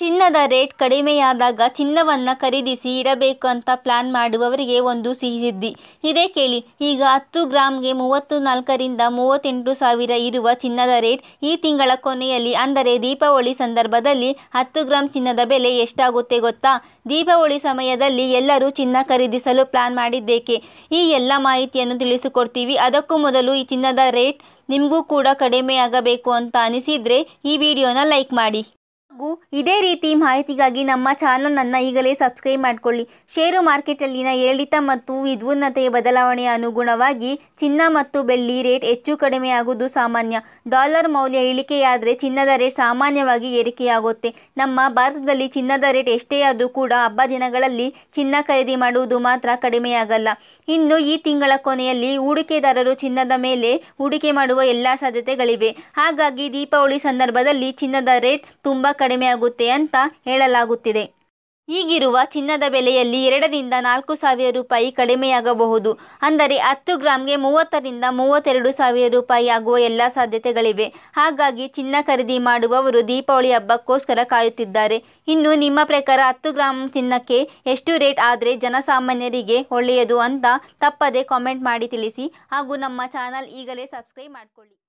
ಚಿನ್ನದ ರೇಟ್ ಕಡಿಮೆಯಾದಾಗ ಚಿನ್ನವನ್ನು ಖರೀದಿಸಿ ಇಡಬೇಕು ಅಂತ ಪ್ಲಾನ್ ಮಾಡುವವರಿಗೆ ಒಂದು ಸಿಹಿ ಇದೇ ಕೇಳಿ ಈಗ ಹತ್ತು ಗ್ರಾಮ್ಗೆ ಮೂವತ್ತು ನಾಲ್ಕರಿಂದ ಮೂವತ್ತೆಂಟು ಸಾವಿರ ಇರುವ ಚಿನ್ನದ ರೇಟ್ ಈ ತಿಂಗಳ ಕೊನೆಯಲ್ಲಿ ಅಂದರೆ ದೀಪಾವಳಿ ಸಂದರ್ಭದಲ್ಲಿ ಹತ್ತು ಗ್ರಾಮ್ ಚಿನ್ನದ ಬೆಲೆ ಎಷ್ಟಾಗುತ್ತೆ ಗೊತ್ತಾ ದೀಪಾವಳಿ ಸಮಯದಲ್ಲಿ ಎಲ್ಲರೂ ಚಿನ್ನ ಖರೀದಿಸಲು ಪ್ಲಾನ್ ಮಾಡಿದ್ದೇಕೆ ಈ ಎಲ್ಲ ಮಾಹಿತಿಯನ್ನು ತಿಳಿಸಿಕೊಡ್ತೀವಿ ಅದಕ್ಕೂ ಮೊದಲು ಈ ಚಿನ್ನದ ರೇಟ್ ನಿಮಗೂ ಕೂಡ ಕಡಿಮೆಯಾಗಬೇಕು ಅಂತ ಅನಿಸಿದರೆ ಈ ವಿಡಿಯೋನ ಲೈಕ್ ಮಾಡಿ ಹಾಗೂ ಇದೇ ರೀತಿ ಮಾಹಿತಿಗಾಗಿ ನಮ್ಮ ಚಾನಲನ್ನು ಈಗಲೇ ಸಬ್ಸ್ಕ್ರೈಬ್ ಮಾಡಿಕೊಳ್ಳಿ ಷೇರು ಮಾರ್ಕೆಟಲ್ಲಿನ ಏರಿಳಿತ ಮತ್ತು ವಿದ್ವುನ್ನತೆಯ ಬದಲಾವಣೆಯ ಅನುಗುಣವಾಗಿ ಚಿನ್ನ ಮತ್ತು ಬೆಳ್ಳಿ ರೇಟ್ ಹೆಚ್ಚು ಕಡಿಮೆಯಾಗುವುದು ಸಾಮಾನ್ಯ ಡಾಲರ್ ಮೌಲ್ಯ ಇಳಿಕೆಯಾದರೆ ಚಿನ್ನದ ರೇಟ್ ಸಾಮಾನ್ಯವಾಗಿ ಏರಿಕೆಯಾಗುತ್ತೆ ನಮ್ಮ ಭಾರತದಲ್ಲಿ ಚಿನ್ನದ ರೇಟ್ ಎಷ್ಟೇ ಆದರೂ ಕೂಡ ಹಬ್ಬ ದಿನಗಳಲ್ಲಿ ಚಿನ್ನ ಖರೀದಿ ಮಾಡುವುದು ಮಾತ್ರ ಕಡಿಮೆಯಾಗಲ್ಲ ಇನ್ನು ಈ ತಿಂಗಳ ಕೊನೆಯಲ್ಲಿ ಹೂಡಿಕೆದಾರರು ಚಿನ್ನದ ಮೇಲೆ ಹೂಡಿಕೆ ಮಾಡುವ ಎಲ್ಲ ಸಾಧ್ಯತೆಗಳಿವೆ ಹಾಗಾಗಿ ದೀಪಾವಳಿ ಸಂದರ್ಭದಲ್ಲಿ ಚಿನ್ನದ ರೇಟ್ ತುಂಬ ಕಡಿಮೆ ಕಡಿಮೆಯಾಗುತ್ತೆ ಅಂತ ಹೇಳಲಾಗುತ್ತಿದೆ ಈಗಿರುವ ಚಿನ್ನದ ಬೆಲೆಯಲ್ಲಿ ಎರಡರಿಂದ ನಾಲ್ಕು ಸಾವಿರ ರೂಪಾಯಿ ಕಡಿಮೆಯಾಗಬಹುದು ಅಂದರೆ ಹತ್ತು ಗ್ರಾಮ್ಗೆ ಮೂವತ್ತರಿಂದ ಮೂವತ್ತೆರಡು ಸಾವಿರ ರೂಪಾಯಿ ಆಗುವ ಎಲ್ಲ ಸಾಧ್ಯತೆಗಳಿವೆ ಹಾಗಾಗಿ ಚಿನ್ನ ಖರೀದಿ ಮಾಡುವವರು ದೀಪಾವಳಿ ಹಬ್ಬಕ್ಕೋಸ್ಕರ ಕಾಯುತ್ತಿದ್ದಾರೆ ಇನ್ನು ನಿಮ್ಮ ಪ್ರಕಾರ ಹತ್ತು ಗ್ರಾಮ್ ಚಿನ್ನಕ್ಕೆ ಎಷ್ಟು ರೇಟ್ ಆದರೆ ಜನಸಾಮಾನ್ಯರಿಗೆ ಒಳ್ಳೆಯದು ಅಂತ ತಪ್ಪದೆ ಕಾಮೆಂಟ್ ಮಾಡಿ ತಿಳಿಸಿ ಹಾಗೂ ನಮ್ಮ ಚಾನಲ್ ಈಗಲೇ ಸಬ್ಸ್ಕ್ರೈಬ್ ಮಾಡಿಕೊಳ್ಳಿ